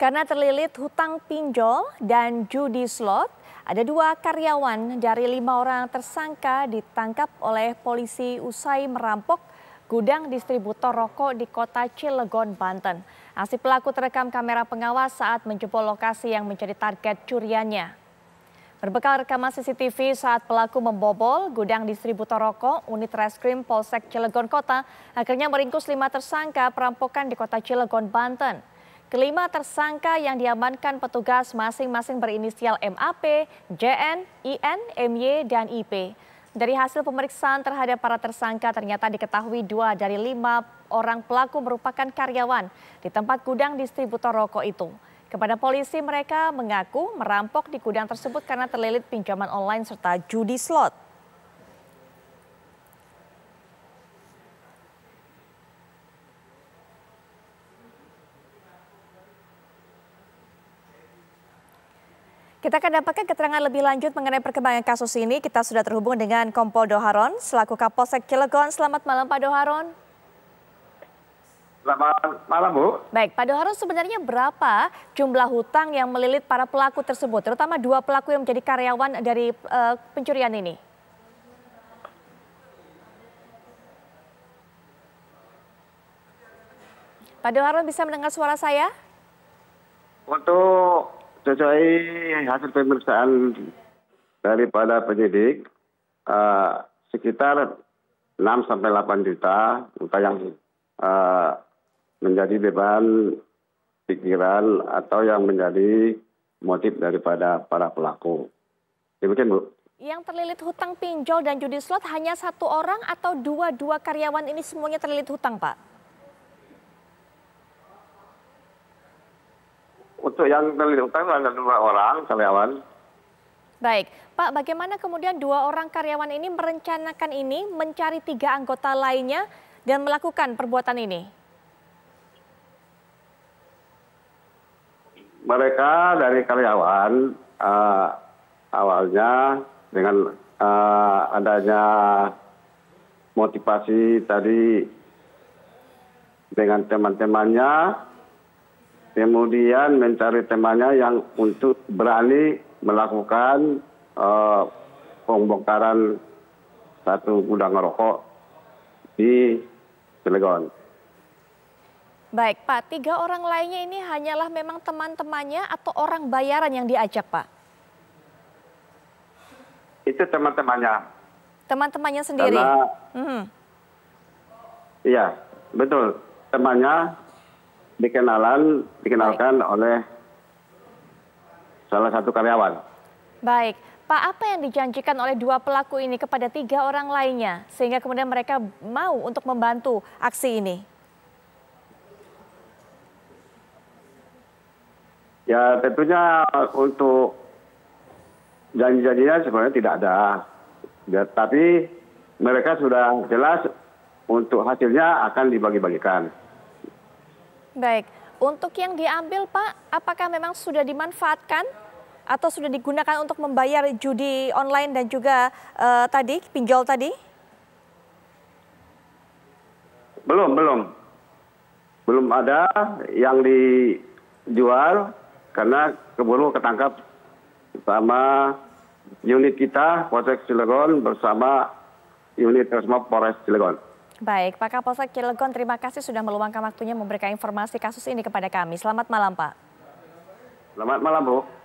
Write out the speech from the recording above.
Karena terlilit hutang pinjol dan judi slot, ada dua karyawan dari lima orang tersangka ditangkap oleh polisi usai merampok gudang distributor rokok di kota Cilegon, Banten. Aksi pelaku terekam kamera pengawas saat menjebol lokasi yang menjadi target curiannya. Berbekal rekaman CCTV saat pelaku membobol gudang distributor rokok, unit reskrim Polsek Cilegon Kota akhirnya meringkus lima tersangka perampokan di kota Cilegon, Banten. Kelima tersangka yang diamankan petugas masing-masing berinisial MAP, JN, IN, MY, dan IP. Dari hasil pemeriksaan terhadap para tersangka ternyata diketahui dua dari lima orang pelaku merupakan karyawan di tempat gudang distributor rokok itu. Kepada polisi mereka mengaku merampok di gudang tersebut karena terlilit pinjaman online serta judi slot. Kita akan dapatkan keterangan lebih lanjut mengenai perkembangan kasus ini. Kita sudah terhubung dengan Kompol Doharon, selaku Kapolsek Cilegon. Selamat malam Pak Doharon. Selamat malam Bu. Baik, Pak Doharon sebenarnya berapa jumlah hutang yang melilit para pelaku tersebut, terutama dua pelaku yang menjadi karyawan dari uh, pencurian ini? Pak Doharon bisa mendengar suara saya? Untuk sesuai hasil pemeriksaan daripada penyidik uh, sekitar 6 sampai 8 juta juta yang uh, menjadi beban pikiran atau yang menjadi motif daripada para pelaku. Demikian Bu. Yang terlilit hutang pinjol dan judi slot hanya satu orang atau dua-dua karyawan ini semuanya terlilit hutang Pak? untuk yang terlibat ada dua orang karyawan. Baik, Pak, bagaimana kemudian dua orang karyawan ini merencanakan ini, mencari tiga anggota lainnya dan melakukan perbuatan ini? Mereka dari karyawan uh, awalnya dengan uh, adanya motivasi tadi dengan teman-temannya kemudian mencari temannya yang untuk berani melakukan uh, pembongkaran satu gudang rokok di Cilegon. Baik, Pak. Tiga orang lainnya ini hanyalah memang teman-temannya atau orang bayaran yang diajak, Pak? Itu teman-temannya. Teman-temannya sendiri? Karena, mm -hmm. Iya, betul. Temannya dikenalan dikenalkan Baik. oleh salah satu karyawan. Baik, Pak, apa yang dijanjikan oleh dua pelaku ini kepada tiga orang lainnya sehingga kemudian mereka mau untuk membantu aksi ini? Ya, tentunya untuk janji-janjinya sebenarnya tidak ada. Ya, tapi mereka sudah jelas untuk hasilnya akan dibagi-bagikan. Baik, untuk yang diambil Pak, apakah memang sudah dimanfaatkan atau sudah digunakan untuk membayar judi online dan juga uh, tadi pinjol tadi? Belum, belum. Belum ada yang dijual karena keburu ketangkap sama unit kita Polsek Cilegon bersama unit Resmob Polres Cilegon. Baik, Pak Kapolsek Cilegon, terima kasih sudah meluangkan waktunya memberikan informasi kasus ini kepada kami. Selamat malam, Pak. Selamat malam, Bu.